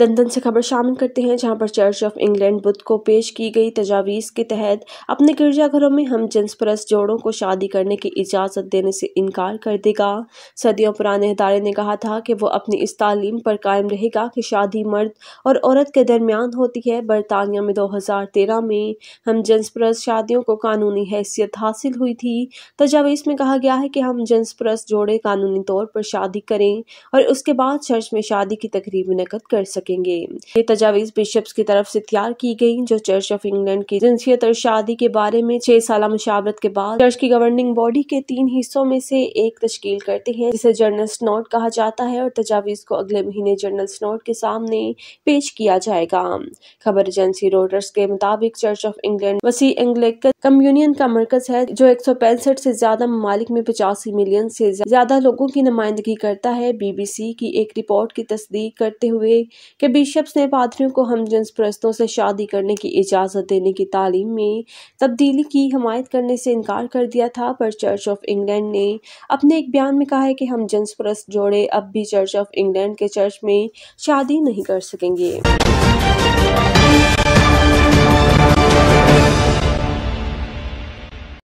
London से खबर शामिल करते हैं जहां पर चर्च ऑफ इंग्लैंड बुद्ध को पेश की गई तजावीज़ के तहत अपने गिरजाघरों में हम जिन्सपरस्त जोड़ों को शादी करने की इजाज़त देने से इनकार कर देगा सदियों पुराने अदारे ने कहा था कि वो अपनी इस तालीम पर कायम रहेगा कि शादी मर्द और औरत के दरमियान होती है बरतानिया में तेरह में हम जिन्सपरस्त शादियों को कानूनी हैसियत हासिल हुई थी तजावीज़ में कहा गया है कि हम जिन्सपरस्त जोड़े कानूनी तौर पर शादी करें और उसके बाद चर्च में शादी की तकरीब नकद कर सकें सकेंगे ये तजावीज बिशप की तरफ से तैयार की गई जो चर्च ऑफ इंग्लैंड की जिनसियत और शादी के बारे में छह साल मुशावरत के बाद चर्च की गवर्निंग बॉडी के तीन हिस्सों में से एक तश्कील करते हैं जिसे जर्नल स्नोट कहा जाता है और तजावीज को अगले महीने जर्नल स्नोट के सामने पेश किया जाएगा खबर एजेंसी रोडर्स के मुताबिक चर्च ऑफ इंग्लैंड वसी एंग्लिकन कम्युनियन का मरकज है जो एक सौ पैंसठ से ज्यादा ममालिक में पचासी मिलियन से ज्यादा लोगों की नुमाइंदगी करता है बीबीसी की एक रिपोर्ट की तस्दीक करते हुए कि बिशप्स ने पादरियों को हम जिन्स से शादी करने की इजाज़त देने की तालीम में तब्दीली की हमायत करने से इनकार कर दिया था पर चर्च ऑफ इंग्लैंड ने अपने एक बयान में कहा है कि हम जन्स प्रस्त जोड़े अब भी चर्च ऑफ इंग्लैंड के चर्च में शादी नहीं कर सकेंगे